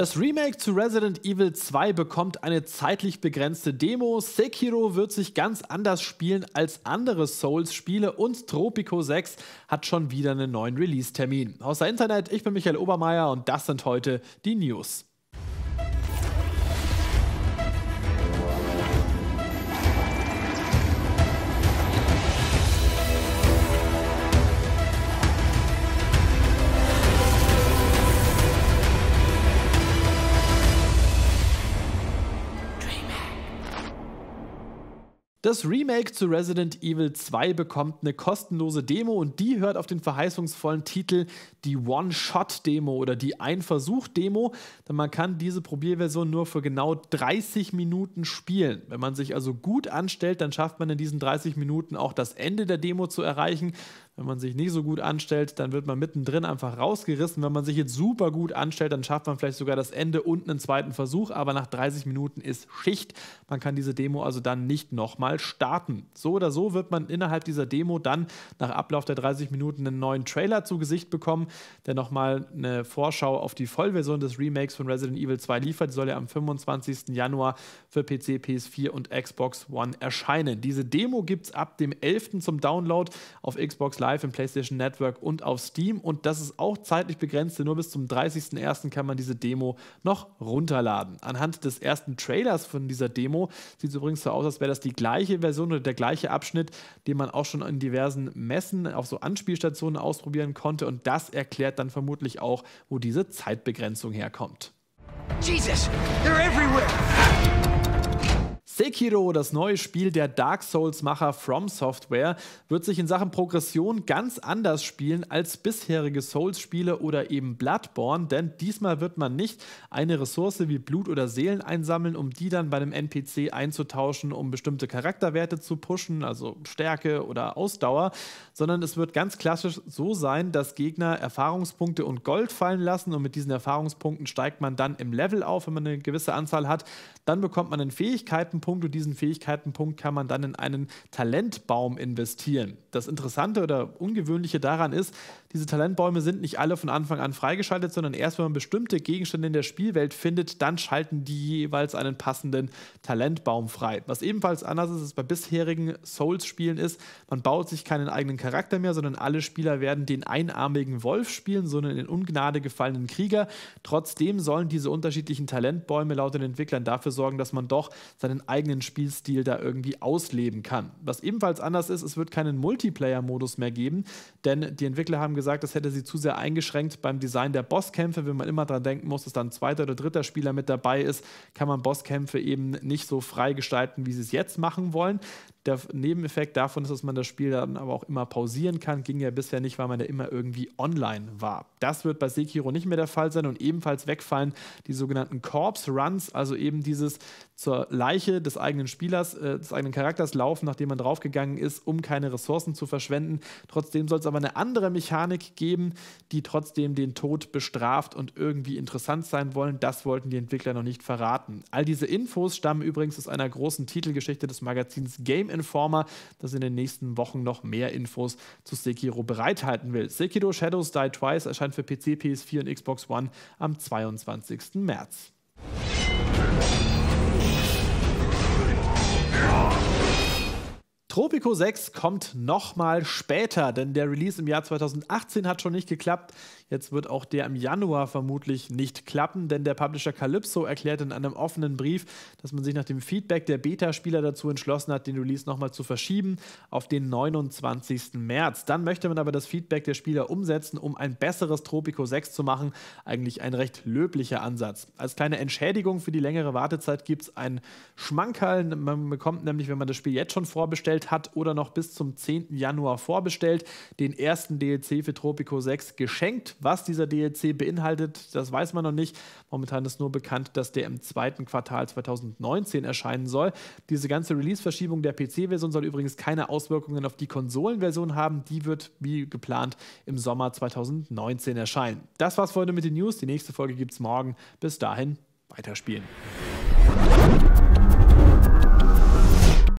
Das Remake zu Resident Evil 2 bekommt eine zeitlich begrenzte Demo. Sekiro wird sich ganz anders spielen als andere Souls-Spiele und Tropico 6 hat schon wieder einen neuen Release-Termin. Außer Internet, ich bin Michael Obermeier und das sind heute die News. Das Remake zu Resident Evil 2 bekommt eine kostenlose Demo und die hört auf den verheißungsvollen Titel die One-Shot-Demo oder die Ein-Versuch-Demo, denn man kann diese Probierversion nur für genau 30 Minuten spielen. Wenn man sich also gut anstellt, dann schafft man in diesen 30 Minuten auch das Ende der Demo zu erreichen. Wenn man sich nicht so gut anstellt, dann wird man mittendrin einfach rausgerissen. Wenn man sich jetzt super gut anstellt, dann schafft man vielleicht sogar das Ende und einen zweiten Versuch. Aber nach 30 Minuten ist Schicht. Man kann diese Demo also dann nicht nochmal starten. So oder so wird man innerhalb dieser Demo dann nach Ablauf der 30 Minuten einen neuen Trailer zu Gesicht bekommen, der nochmal eine Vorschau auf die Vollversion des Remakes von Resident Evil 2 liefert. Die soll ja am 25. Januar für PC, PS4 und Xbox One erscheinen. Diese Demo gibt es ab dem 11. zum Download auf Xbox Live Live im PlayStation Network und auf Steam. Und das ist auch zeitlich begrenzt, denn nur bis zum 30.01. kann man diese Demo noch runterladen. Anhand des ersten Trailers von dieser Demo sieht es übrigens so aus, als wäre das die gleiche Version oder der gleiche Abschnitt, den man auch schon in diversen Messen auf so Anspielstationen ausprobieren konnte. Und das erklärt dann vermutlich auch, wo diese Zeitbegrenzung herkommt. Jesus, they're everywhere. Sekiro, das neue Spiel der Dark Souls-Macher From Software, wird sich in Sachen Progression ganz anders spielen als bisherige Souls-Spiele oder eben Bloodborne, denn diesmal wird man nicht eine Ressource wie Blut oder Seelen einsammeln, um die dann bei einem NPC einzutauschen, um bestimmte Charakterwerte zu pushen, also Stärke oder Ausdauer, sondern es wird ganz klassisch so sein, dass Gegner Erfahrungspunkte und Gold fallen lassen und mit diesen Erfahrungspunkten steigt man dann im Level auf, wenn man eine gewisse Anzahl hat. Dann bekommt man einen Fähigkeitenpunkt Punkte. Diesen Fähigkeitenpunkt kann man dann in einen Talentbaum investieren das Interessante oder Ungewöhnliche daran ist, diese Talentbäume sind nicht alle von Anfang an freigeschaltet, sondern erst wenn man bestimmte Gegenstände in der Spielwelt findet, dann schalten die jeweils einen passenden Talentbaum frei. Was ebenfalls anders ist, als bei bisherigen Souls-Spielen ist, man baut sich keinen eigenen Charakter mehr, sondern alle Spieler werden den einarmigen Wolf spielen, sondern den Ungnade gefallenen Krieger. Trotzdem sollen diese unterschiedlichen Talentbäume laut den Entwicklern dafür sorgen, dass man doch seinen eigenen Spielstil da irgendwie ausleben kann. Was ebenfalls anders ist, es wird keinen Multiplayer Multiplayer-Modus mehr geben, denn die Entwickler haben gesagt, das hätte sie zu sehr eingeschränkt beim Design der Bosskämpfe, wenn man immer daran denken muss, dass dann ein zweiter oder dritter Spieler mit dabei ist, kann man Bosskämpfe eben nicht so frei gestalten, wie sie es jetzt machen wollen. Der Nebeneffekt davon ist, dass man das Spiel dann aber auch immer pausieren kann. Ging ja bisher nicht, weil man ja immer irgendwie online war. Das wird bei Sekiro nicht mehr der Fall sein und ebenfalls wegfallen die sogenannten Corpse Runs, also eben dieses zur Leiche des eigenen Spielers, äh, des eigenen Charakters laufen, nachdem man draufgegangen ist, um keine Ressourcen zu verschwenden. Trotzdem soll es aber eine andere Mechanik geben, die trotzdem den Tod bestraft und irgendwie interessant sein wollen. Das wollten die Entwickler noch nicht verraten. All diese Infos stammen übrigens aus einer großen Titelgeschichte des Magazins Game Informer, das in den nächsten Wochen noch mehr Infos zu Sekiro bereithalten will. Sekiro Shadows Die Twice erscheint für PC, PS4 und Xbox One am 22. März. Tropico 6 kommt nochmal später, denn der Release im Jahr 2018 hat schon nicht geklappt. Jetzt wird auch der im Januar vermutlich nicht klappen, denn der Publisher Calypso erklärt in einem offenen Brief, dass man sich nach dem Feedback der Beta-Spieler dazu entschlossen hat, den Release nochmal zu verschieben auf den 29. März. Dann möchte man aber das Feedback der Spieler umsetzen, um ein besseres Tropico 6 zu machen. Eigentlich ein recht löblicher Ansatz. Als kleine Entschädigung für die längere Wartezeit gibt es einen Schmankerl. Man bekommt nämlich, wenn man das Spiel jetzt schon vorbestellt hat oder noch bis zum 10. Januar vorbestellt, den ersten DLC für Tropico 6 geschenkt. Was dieser DLC beinhaltet, das weiß man noch nicht. Momentan ist nur bekannt, dass der im zweiten Quartal 2019 erscheinen soll. Diese ganze Release-Verschiebung der PC-Version soll übrigens keine Auswirkungen auf die Konsolenversion haben. Die wird wie geplant im Sommer 2019 erscheinen. Das war's für heute mit den News. Die nächste Folge gibt's morgen. Bis dahin weiterspielen.